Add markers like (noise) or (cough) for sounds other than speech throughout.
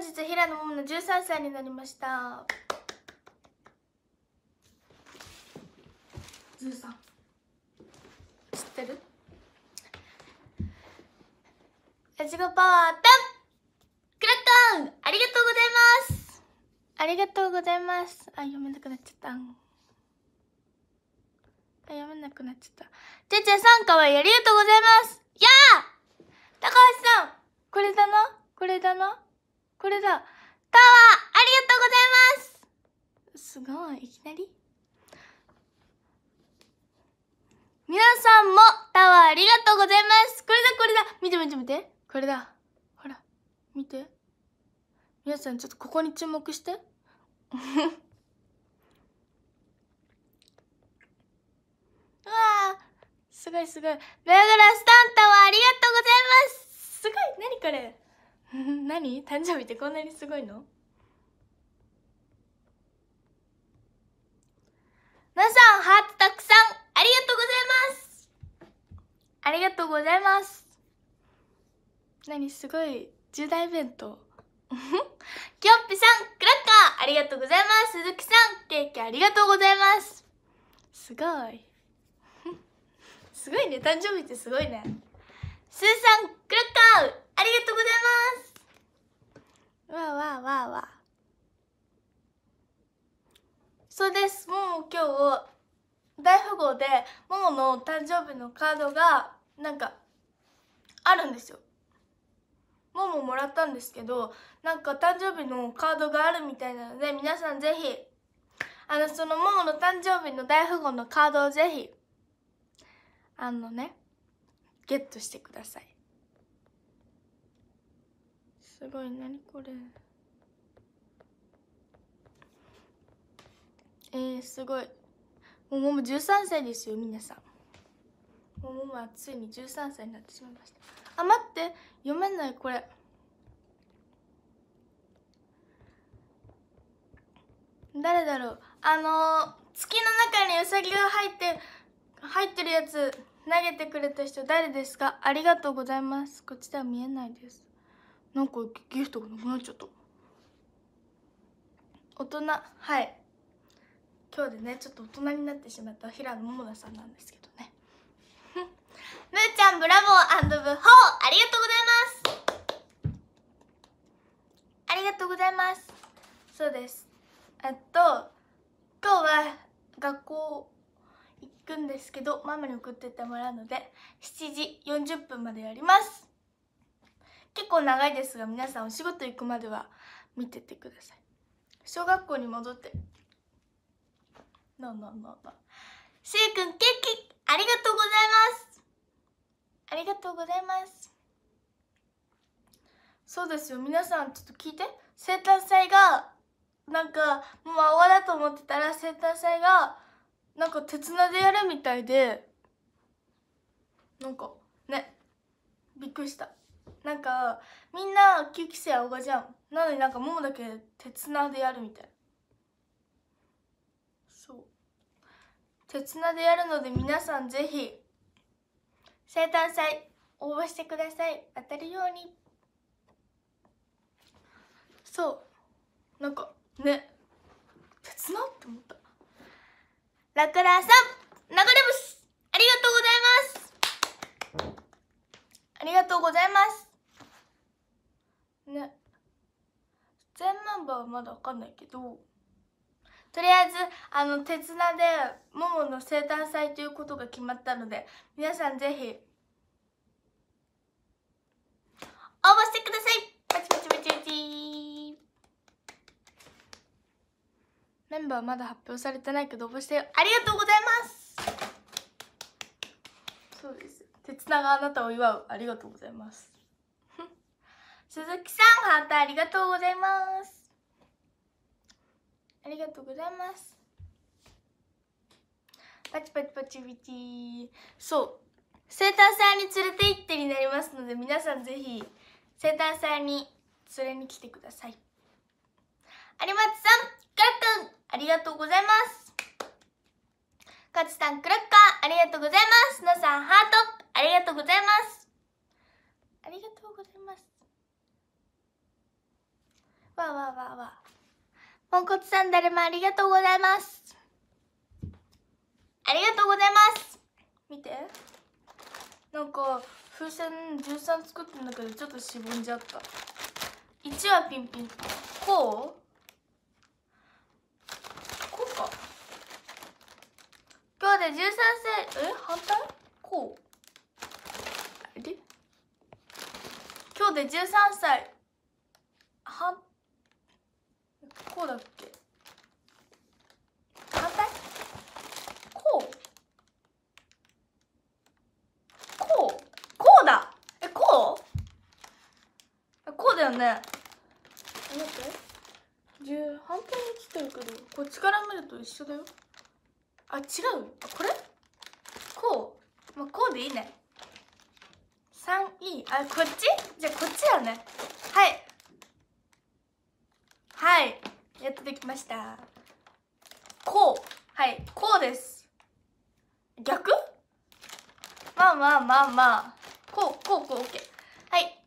本日平野桃の13歳になりましたズー知ってるいちごパワーダンクラッカンありがとうございますありがとうございますあ読めなくなっちゃったあ読めなくなっちゃった。ちゃちゃさん、かわいい。ありがとうございます。やあ高橋さんこれだなこれだなこれだタワーありがとうございますすごいいきなり皆さんもタワーありがとうございますこれだこれだ見て見て見てこれだほら見て皆さんちょっとここに注目して (laughs) うわすごいすごいベアグラスタンタワーありがとうございますすごい何これ (laughs) 何誕生日ってこんなにすごいのなさんハートたくさんありがとうございますありがとうございます何すごい重大イベント (laughs) キョんぴさんクラッカーありがとうございます鈴木さんケーキありがとうございますすごい (laughs) すごいね誕生日ってすごいねスーさんクラッカーありがとうございますわあわあわわそうですもう今日大富豪でももの誕生日のカードがなんかあるんですよもももらったんですけどなんか誕生日のカードがあるみたいなので皆さんぜひあのそのももの誕生日の大富豪のカードをぜひあのねゲットしてくださいすごい何これえー、すごいもうもも13歳ですよ皆さんもももはついに13歳になってしまいましたあ待って読めないこれ誰だろうあのー、月の中にウサギが入って入ってるやつ投げてくれた人誰ですかありがとうございますこっちでは見えないですなんかギフトがなくなっちゃった大人はい今日でねちょっと大人になってしまった平野桃奈さんなんですけどねむーちゃんブラボーブホーありがとうございますありがとうございますそうですえっと今日は学校行くんですけどママに送ってってもらうので7時40分までやります結構長いですが皆さんお仕事行くまでは見ててください小学校に戻ってなんなななんゅうくんケーキありがとうございますありがとうございますそうですよ皆さんちょっと聞いて生誕祭がなんかもう終わだと思ってたら生誕祭がなんか手なでやるみたいでなんかねびっくりしたなんかみんな9期生おがじゃんなのになんかももだけ鉄なでやるみたいそう鉄なでやるので皆さんぜひ生誕祭応募してください当たるようにそうなんかね鉄なって思ったラクラさん流れ星ありがとうございますありがとうございますね全ナンバーはまだわかんないけどとりあえずあの手綱でももの生誕祭ということが決まったので皆さんぜひ応募してくださいパチパチパチパチメンバーまだ発表されてないけど応募してありがとうございますそうですつながあなたを祝うありがとうございます (laughs) 鈴木さん反対ありがとうございますありがとうございますパチパチパチビティそう生誕祭に連れて行ってになりますので皆さんぜひ生誕祭に連れに来てください有松さんクラックありがとうございます勝さんクラッカーありがとうございます皆さんハートありがとうございますありがとうございますわわわわポンコツさん誰もありがとうございますありがとうございます見てなんか風船13作ってるんだけどちょっとしぼんじゃった1はピンピンこうこうか今日で13歳、え反対こうえ今日で13歳はこうだっけ反対こうこうこうだえこうこうだよね待って反対に来てるけどこっちから見ると一緒だよあ違うあこれこうまあこうでいいね 3E あこっちじゃあこっちやねはいはいやっとできましたこうはいこうです逆まあまあまあまあこうこうこう OK はい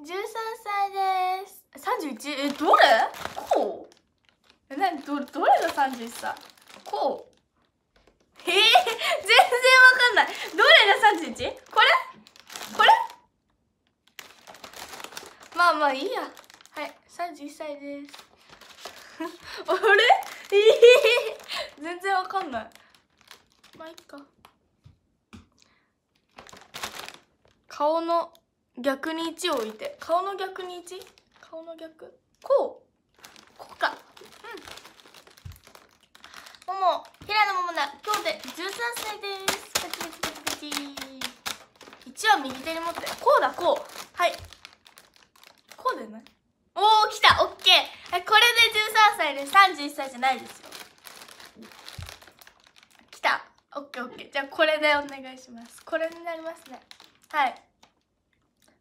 13歳です31えどれこうえなどどれが31歳こうええ、全然わかんないどれが 31? これこれまあまあいいやはい31歳です (laughs) あれえ全然わかんないまあいいか顔の逆に1を置いて顔の逆に 1? 顔の逆こうもも平野ももな今日で十三歳ですカチカチカチカチ一応右手に持ってこうだこうはいこうだよねおお来たオッケーこれで十三歳で三十一歳じゃないですよ来たオッケーオッケーじゃあこれでお願いしますこれになりますねはい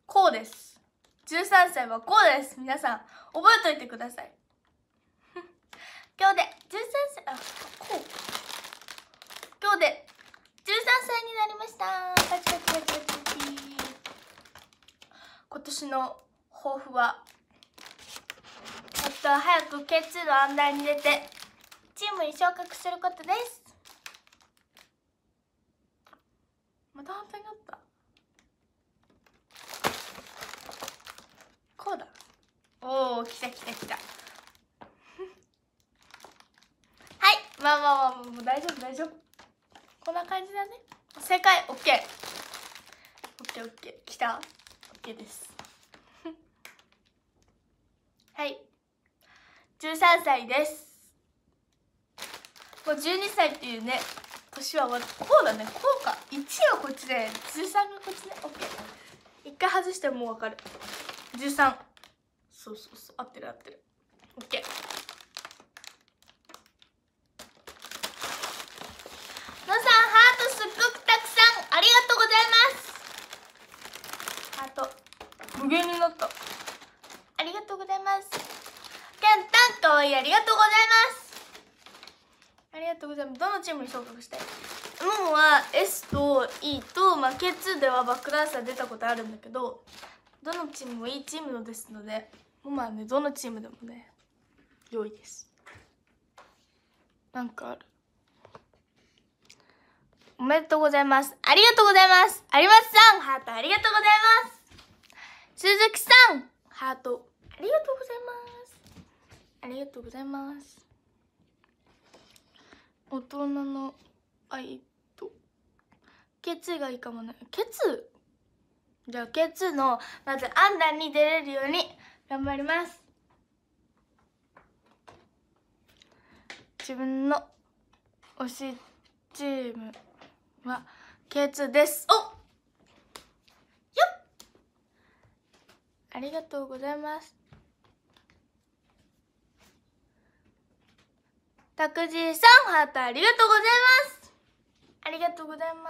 こうです13歳はこうです皆さん覚えといてください今日で十三歳あこう今日で十三歳になりましたパチパチパチパチ今年の抱負はえっと早く K2 の案内に出てチームに昇格することですまた反対になったこうだおお来た来た来たまあまあまあもう大丈夫大丈夫こんな感じだね正解 o k オッケーきた OK です (laughs) はい13歳ですもう12歳っていうね年はこうだねこうか1はこっちで13がこっちね OK 一回外してもう分かる13そうそうそう合ってる合ってる OK 無限になったありがとうございますケンタンかわいいありがとうございますありがとうございますどのチームに昇格したいももは S と E と、まあ、K2 ではバックダンサー出たことあるんだけどどのチームもいいチームですのでももはねどのチームでもね良いですなんかあるおめでとうございますありがとうございますありますさんハートありがとうございます鈴木さんハートありがとうございますありがとうございます大人の愛とケツがいいかもねケツじゃあケツのまずアンダーに出れるように頑張ります自分の推しチームはケツですおっありがとうございますたくじさんハートありがとうございますありがとうございます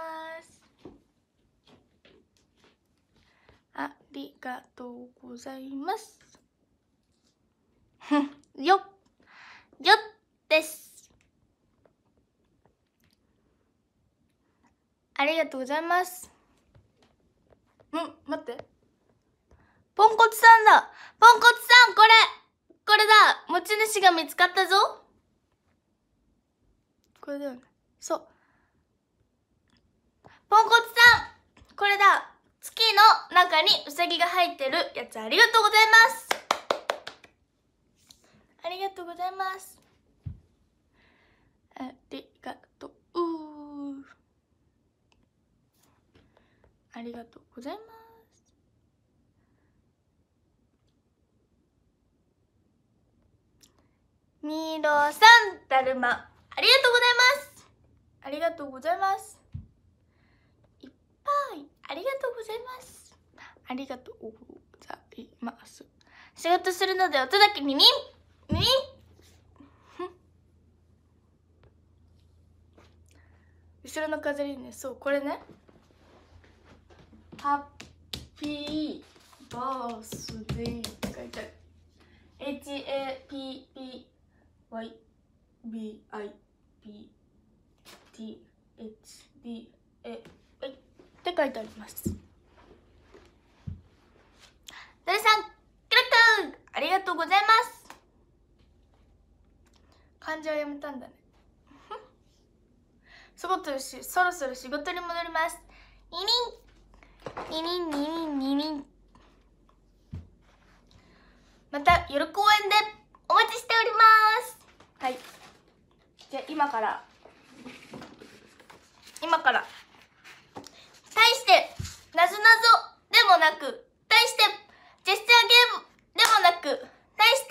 ありがとうございます (laughs) よっよっですありがとうございますうん待ってポンコツさんだポンコツさんこれこれだ持ち主が見つかったぞこれだよね。そう。ポンコツさんこれだ月の中にウサギが入ってるやつありがとうございますありがとうございますありがとうありがとうございますミーロさん、だるま、ありがとうございます。ありがとうございます。いっぱい、ありがとうございます。ありがとうございます。仕事するので音だけ耳耳後ろの飾りね、そう、これね。ハッピーバースデーって書いてある。HAPP YBIPTHDA って書いてありますだルさんクラクありがとうございます漢字はやめたんだねそろ (laughs) そろそろ仕事に戻りますニリンニリンニリまた夜公演でお待ちしておりますはいじゃあ今から今から対してなぞなぞでもなく対してジェスチャーゲームでもなく対して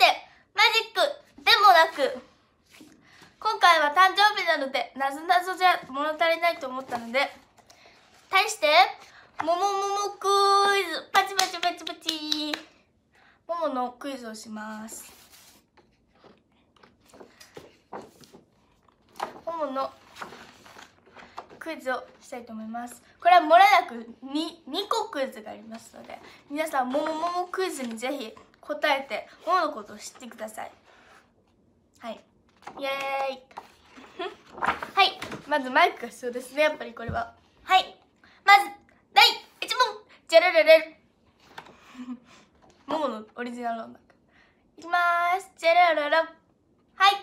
マジックでもなく今回は誕生日なのでなぞなぞじゃ物足りないと思ったので対してももももクイズパチパチパチパチもものクイズをします主のクイズをしたいと思いますこれはもれなく 2, 2個クイズがありますので皆さんももももクイズにぜひ答えてものことを知ってくださいはいイエーイ (laughs) はいまずマイクが必要ですねやっぱりこれははいまず第1問じゃららららもものオリジナル音楽いきますじゃらららはい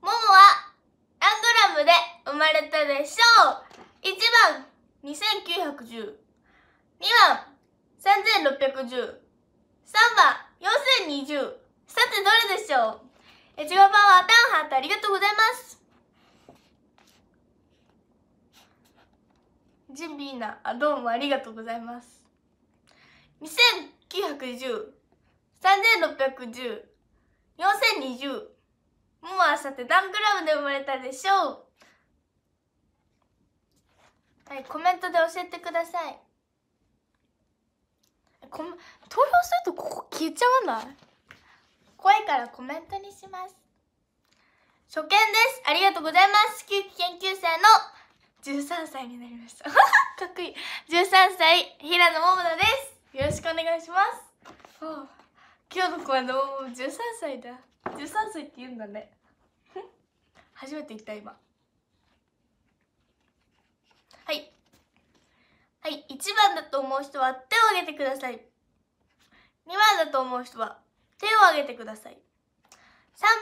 ももはムで生まれたでしょう !1 番2910 2番3610 3番4020さてどれでしょういちごパワタンハートありがとうございます準備いいなあどうもありがとうございます2910 3610 4020もうあさってダンクラブで生まれたでしょうはいコメントで教えてくださいこ投票するとここ消えちゃわない怖いからコメントにします初見ですありがとうございます地球研究生の13歳になりました (laughs) かっこいい13歳平野桃奈ですよろしくお願いします今日の子はどうも13歳だ十三歳って言うんだね初めて言った今はいはい1番だと思う人は手を挙げてください2番だと思う人は手を挙げてください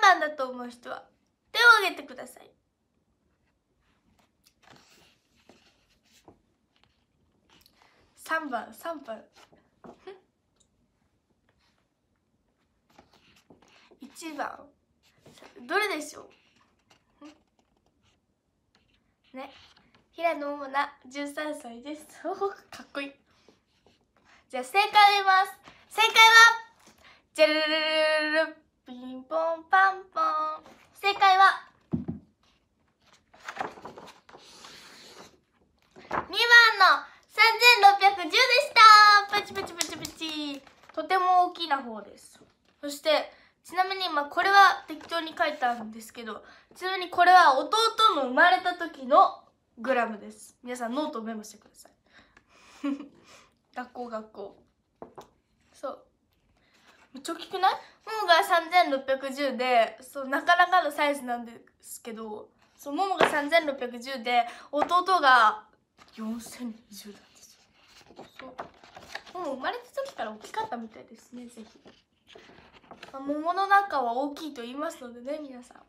3番だと思う人は手を挙げてください3番3番一番どれでしょうね平野オーナ13歳ですかっこいいじゃあ正解を言います正解はジェルルルルルピンポンパンポン正解は2番の3610でしたチチチチとても大きな方ですそしてちなみに、まあ、これは適当に書いたんですけど、ちなみにこれは弟の生まれた時のグラムです。皆さんノートをメモしてください。(laughs) 学校学校。そう。めっちゃ大きくないももが3610で、そう、なかなかのサイズなんですけど、そう、ももが3610で、弟が4020なんですよ。そう。もう生まれた時から大きかったみたいですね、ぜひ。まあ、桃の中は大きいと言いますのでね皆さん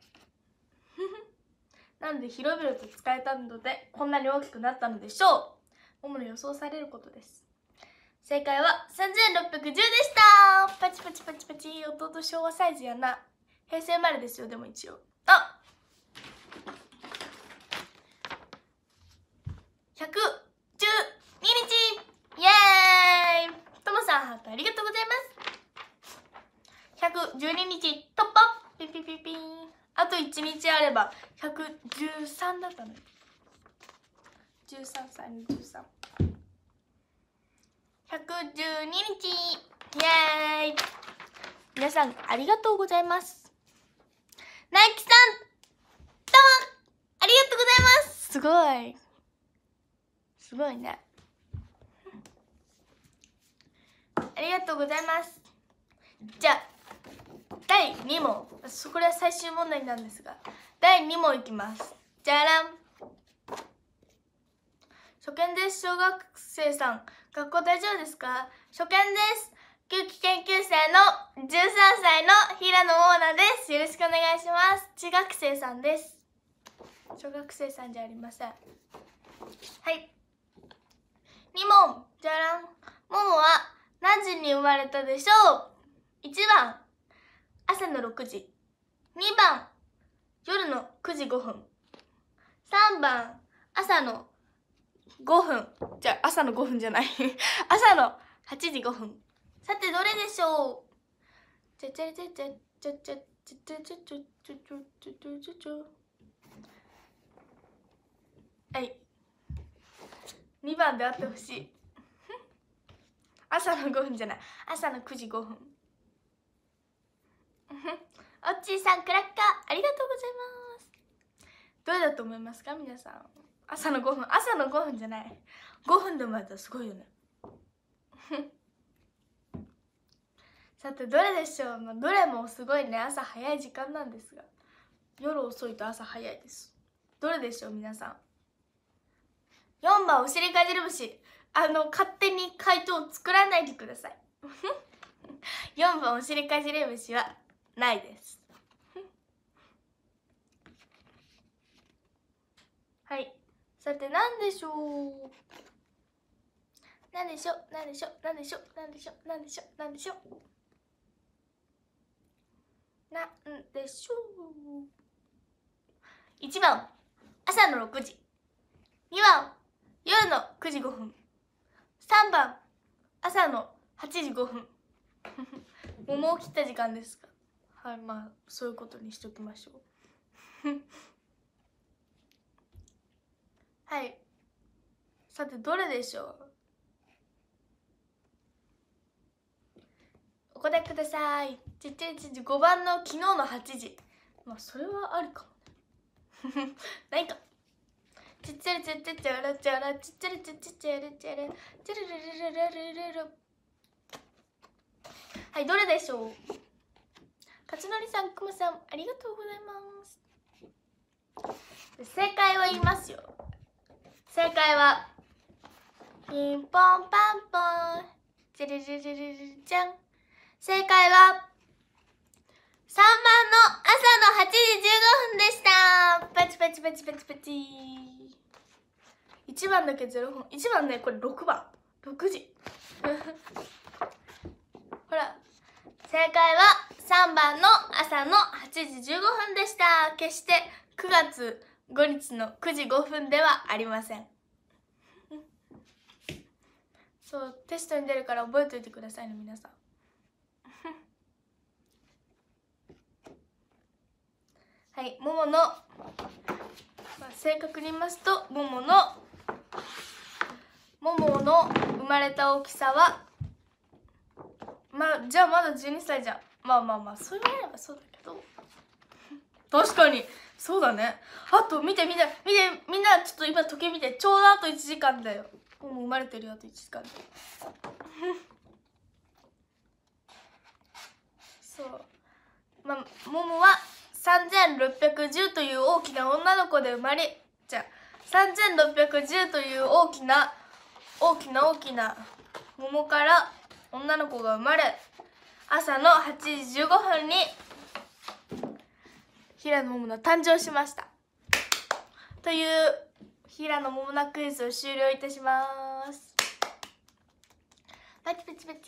(laughs) なんで広々と使えたのでこんなに大きくなったのでしょう主に予想されることです正解は3610でしたパチパチパチパチ弟昭和サイズやな平成生まれですよでも一応12日突破ピピピピンあと1日あれば113だったのよ13歳に13112日イエーイ皆さんありがとうございますナイキさんどうもありがとうございますすごいすごいねありがとうございますじゃあ第2問これは最終問題なんですが第2問いきますじゃらん初見です小学生さん学校大丈夫ですか初見です空気研究生の13歳の平野オーナですよろしくお願いします中学生さんです小学生さんじゃありませんはい2問じゃらんももは何時に生まれたでしょう1番朝の6時2番夜の9時5分3番朝の5分じゃ朝の5分じゃない (laughs) 朝の8時5分さてどれでしょうちちちちちちちちちちちちちちちはい2番であってほしい (laughs) 朝の5分じゃない朝の9時5分おっちーさんクラッカーありがとうございますどうだと思いますか皆さん朝の5分朝の5分じゃない5分でもやったらすごいよね (laughs) さてどれでしょう、まあ、どれもすごいね朝早い時間なんですが夜遅いと朝早いですどれでしょう皆さん4番お尻かじる虫あの勝手に回答を作らないでください4 (laughs) 番お尻かじる虫はないです (laughs) はいさて何でしょう何でしょう何でしょう何でしょう何でしょう何でしょう何でしょうなんでしょう1番朝の6時2番夜の9時5分3番朝の8時5分もうもう切った時間ですかはいまあそういうことにしときましょう (laughs) はいさてどれでしょうお答えくださいちっちゃいち時5番の昨日の8時まあそれはあるかもねないかちっちゃいちっちゃい (laughs) ちゃらちっちゃいちっちゃいちゃらちゃちゃらららはいどれでしょう勝則さんくまさんありがとうございます正解は言いますよ正解はピンポンパンポンじゃじゃじゃジ正解は3番の朝の8時15分でしたパチパチパチパチパチ1番だけ0分1番ねこれ6番6時 (laughs) ほら正解は3番の朝の8時15分でした決して9月5日の9時5分ではありませんそうテストに出るから覚えておいてくださいね皆さんはいももの、まあ、正確に言いますともものももの生まれた大きさはまあじゃあまだ12歳じゃまあまあまあそう言われれそうだけど (laughs) 確かにそうだねあと見て見て見てみんなちょっと今時計見てちょうどあと1時間だよもう生まれてるよあと1時間で (laughs) そうまあももは3610という大きな女の子で生まれじゃあ3610という大きな大きな大きな桃から女の子が生まれ朝の8時15分に平野桃の誕生しましたという平野桃菜クイズを終了いたしますパチパチパチ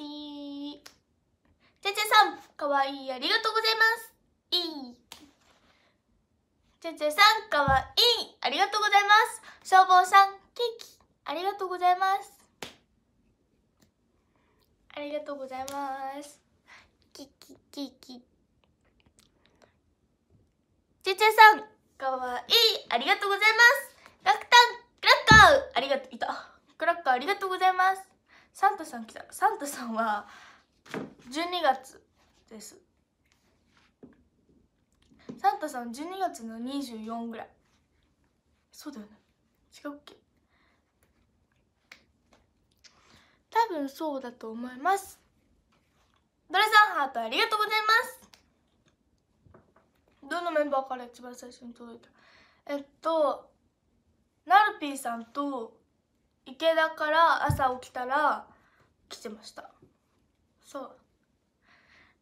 チャチャさんかわいいありがとうございますいいチャチャさんかわいいありがとうございます消防さんケーキありがとうございますありがとうございますキキキキちちさんかわいいありがとうございますラクタンクラッカーありがとういたクラッカーありがとうございますサンタさん来たサンタさんは12月ですサンタさん12月の24ぐらいそうだよね違うっけ多分そうだと思いますドレさんハートありがとうございますどのメンバーから一番最初に届いたえっとナルピーさんと池田から朝起きたら来てましたそう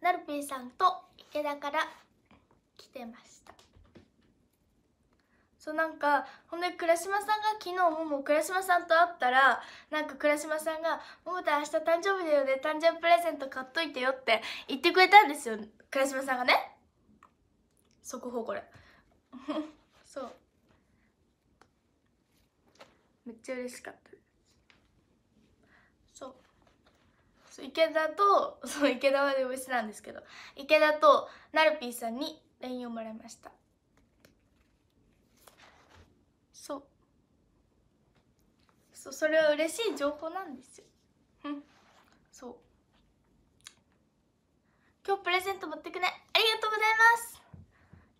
ナルピーさんと池田から来てましたそうなんかほんで倉島さんが昨日もも倉島さんと会ったらなんか倉島さんが「桃太明日誕生日だよね誕生日プレゼント買っといてよ」って言ってくれたんですよ倉島さんがね速報これ (laughs) そうめっちゃ嬉しかったそうそう池田とそう池田はで推しなんですけど池田となるぴーさんに LINE をもらいましたそうそれは嬉しい情報なんですよそう今日プレゼント持ってくねありがとうございます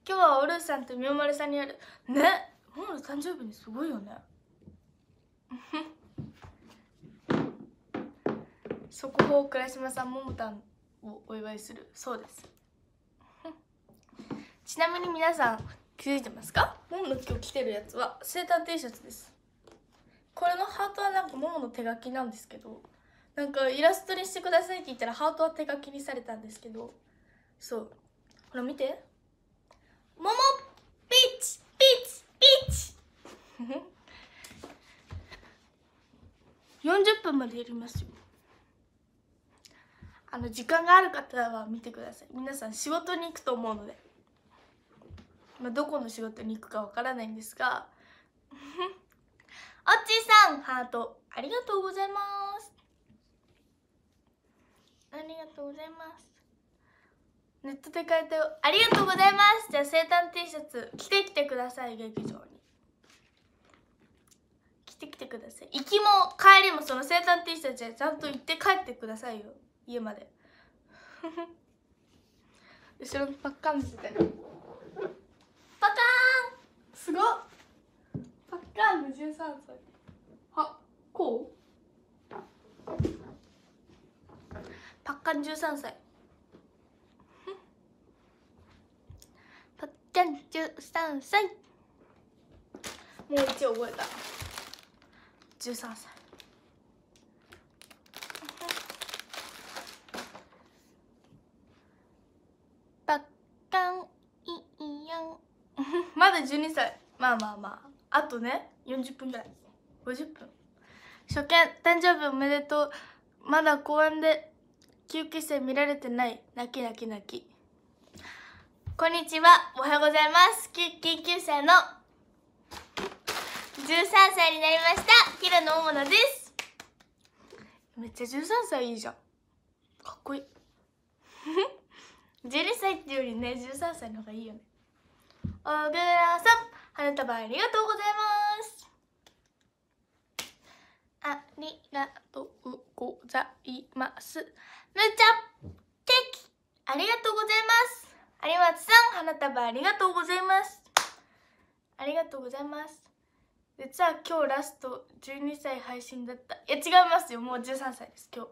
今日はおるさんとみおまるさんにやるねもも誕生日にすごいよね (laughs) 速報倉島さんももたんをお祝いするそうですちなみに皆さん気づいてますかももの今日着てるやつは生誕 T シャツですこれのハートはなんかももの手書きなんですけどなんかイラストにしてくださいって言ったらハートは手書きにされたんですけどそうほら見てももピーチピーチピーチ40分までやりますよあの時間がある方は見てください皆さん仕事に行くと思うので、まあ、どこの仕事に行くかわからないんですがおっちさんハートありがとうございますありがとうございますネットで買えたよありがとうございますじゃあ生誕 T シャツ着てきてください劇場に着てきてください行きも帰りもその生誕 T シャツでちゃんと行って帰ってくださいよ家まで (laughs) 後ろのパッカン見せてパカーンすごっランの13歳あこうパッカン十三歳パッカン十三歳もう一応覚えた十三歳 (laughs) パッカン (laughs) まだ12歳まあまあまああとね40分ぐらい50分初見誕生日おめでとうまだ公園で休憩生見られてない泣き泣き泣きこんにちはおはようございます緊急生の13歳になりました平野桃奈ですめっちゃ13歳いいじゃんかっこいい12 (laughs) 歳っていうよりね13歳の方がいいよね小倉さん花束ありがとうございますありがとうございますむーちゃんケーキありがとうございます有松さん花束ありがとうございますありがとうございます実は今日ラスト12歳配信だったいや違いますよもう13歳です今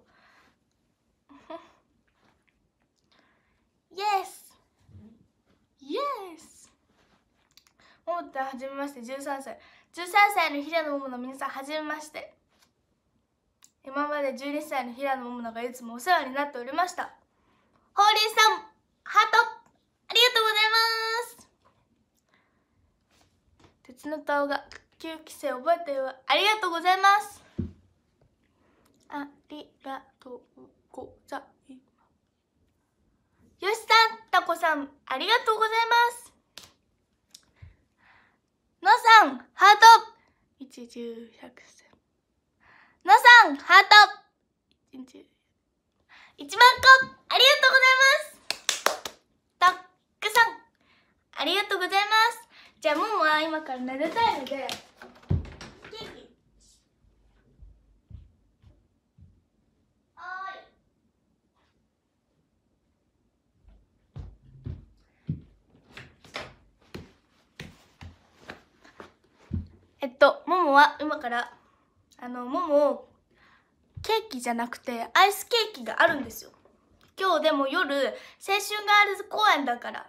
日 (laughs) Yes Yes 思ってはじめまして13歳13歳の平野桃の皆さんはじめまして今まで12歳の平野桃奈がいつもお世話になっておりましたホーリーさんハートありがとうございます鉄の顔が9期生覚えてるわありがとうございますありがとうございますよしさんたこさんありがとうございますのさん、ハート一十百千。のさん、ハート一万個ありがとうございますたっくさんありがとうございますじゃあももは今から寝るタイムでは今からあのももケーキじゃなくてアイスケーキがあるんですよ今日でも夜青春ガールズ公演だから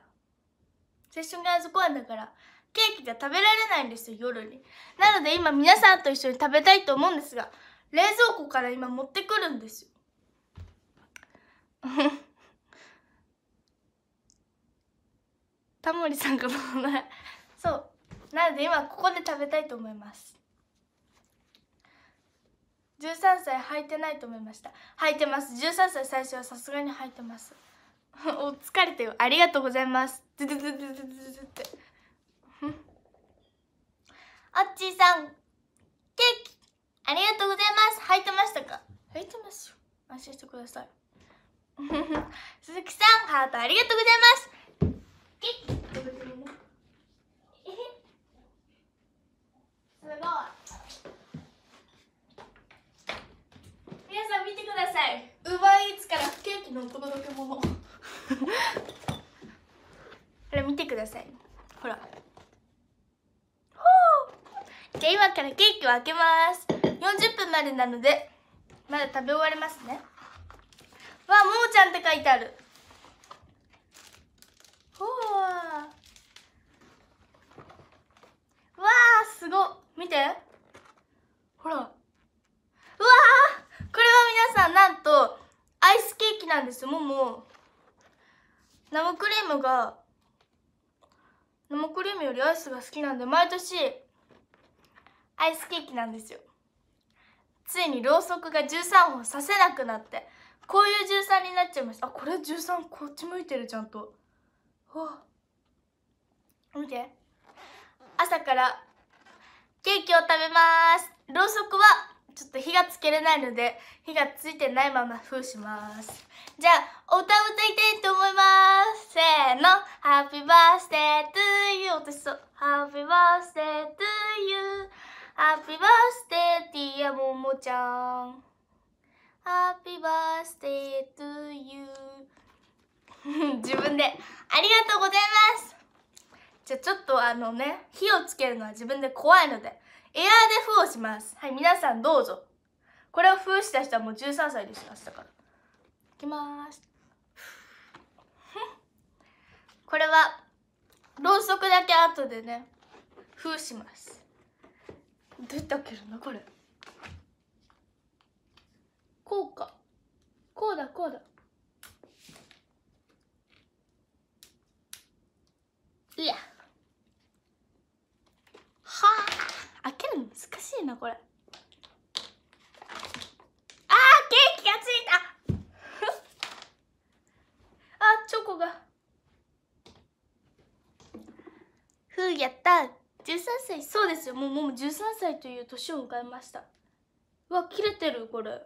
青春ガールズ公演だからケーキが食べられないんですよ夜になので今皆さんと一緒に食べたいと思うんですが冷蔵庫から今持ってくるんですよタモリさんかもないそうなので今ここで食べたいと思います13歳履いてないと思いました履いてます13歳最初はさすがに履いてます (laughs) お疲れてよありがとうございますズズズズズズズってあっちさんケーキありがとうございます履いてましたか履いてますよ安心してください鈴木さんハートありがとうございますケーキを開けます40分までなのでまだ食べ終わりますねわあもーちゃんって書いてあるほわわあすご見てほらうわこれは皆さんなんとアイスケーキなんですもも生クリームが生クリームよりアイスが好きなんで毎年アイスケーキなんですよついにろうそくが13本させなくなってこういう13になっちゃいましたあこれ13こっち向いてるちゃんとは見て朝からケーキを食べますろうそくはちょっと火がつけれないので火がついてないまま封しますじゃあお歌を歌いたいと思いますせーの「ハッピーバースデートゥーユー」私そう「ハッピーバースデートゥーユー」ハッピーバースデーティアももちゃん。ハッピーバースデートゥーユー。自分で、ありがとうございます。じゃあちょっとあのね、火をつけるのは自分で怖いので、エアーで封をします。はい、皆さんどうぞ。これを封した人はもう13歳でした、明日から。いきまーす。(laughs) これは、ろうそくだけ後でね、封します。どうやって開けるのこれ十三歳そうですよもうもう13歳という年を迎えましたうわ切れてるこれ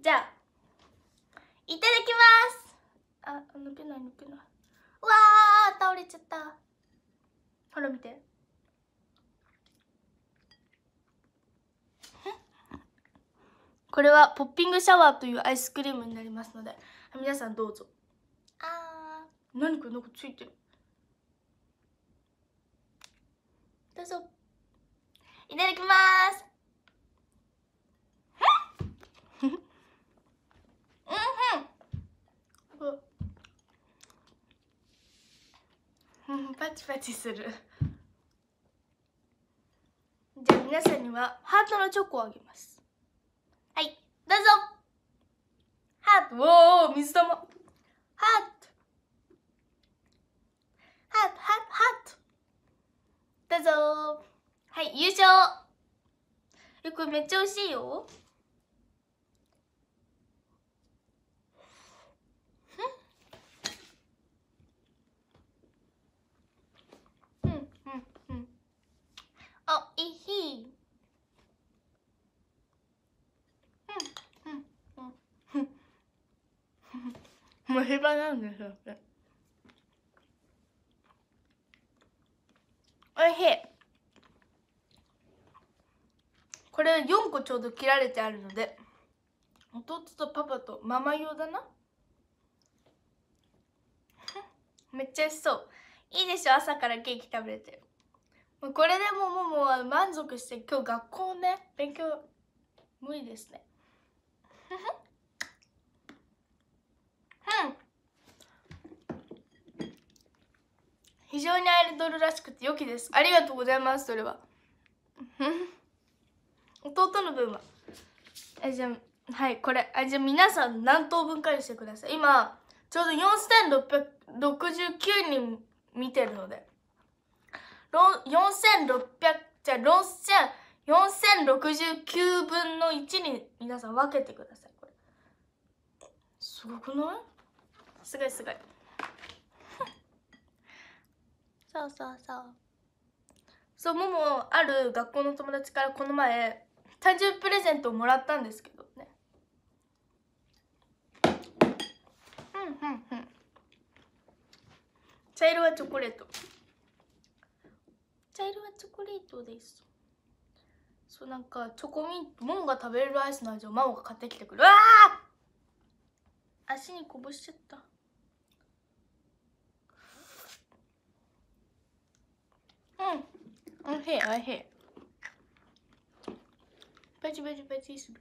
じゃあいただきますあ抜けない抜けないうわー倒れちゃったほら見てこれはポッピングシャワーというアイスクリームになりますので皆さんどうぞあ何これなんかついてるどうぞいただきますうんうんパチパチするじゃあ皆さんにはハートのチョコをあげますはいどうぞハートおお水玉これめっちゃ美味しいようんうんうんおいしいう歯なんですよ。ちょうど切られてあるので弟とパパとママ用だな (laughs) めっちゃ美味しそういいでしょ朝からケーキ食べれてこれでももうもう満足して今日学校ね勉強無理ですねうん非常にアイドルらしくて良きですありがとうございますそれは弟の分はえじゃあはいこれあじゃあ皆さん何等分にしてください今ちょうど4669人見てるので4600じゃあ4069分の1に皆さん分けてくださいこれすごくないすごいすごいそうそうそうそうももある学校の友達からこの前誕生日プレゼントをもらったんですけどねうんうんうん茶色はチョコレート茶色はチョコレートですそうなんかチョコミントモンが食べれるアイスの味をマモが買ってきてくるわあ足にこぼしちゃったうんおいしいおいしいパチパチパチする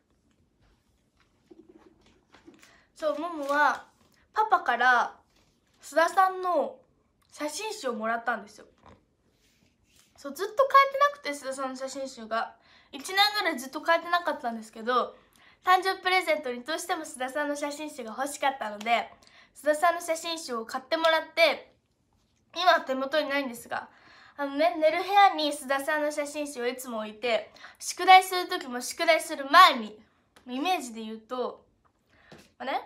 そうももはパパから須田さんの写真集をもらったんですよそうずっと変えてなくて須田さんの写真集が1年ぐらいずっと変えてなかったんですけど誕生日プレゼントにどうしても須田さんの写真集が欲しかったので須田さんの写真集を買ってもらって今は手元にないんですがあのね寝る部屋に須田さんの写真集をいつも置いて宿題する時も宿題する前にイメージで言うと、まあ、ね